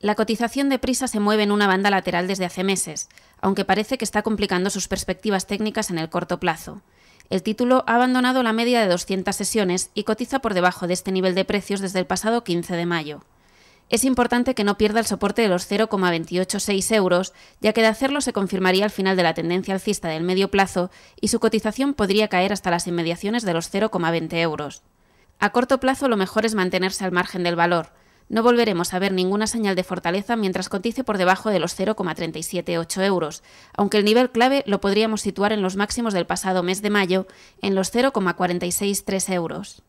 La cotización de prisa se mueve en una banda lateral desde hace meses, aunque parece que está complicando sus perspectivas técnicas en el corto plazo. El título ha abandonado la media de 200 sesiones y cotiza por debajo de este nivel de precios desde el pasado 15 de mayo. Es importante que no pierda el soporte de los 0,286 euros, ya que de hacerlo se confirmaría el final de la tendencia alcista del medio plazo y su cotización podría caer hasta las inmediaciones de los 0,20 euros. A corto plazo lo mejor es mantenerse al margen del valor, no volveremos a ver ninguna señal de fortaleza mientras cotice por debajo de los 0,378 euros, aunque el nivel clave lo podríamos situar en los máximos del pasado mes de mayo, en los 0,463 euros.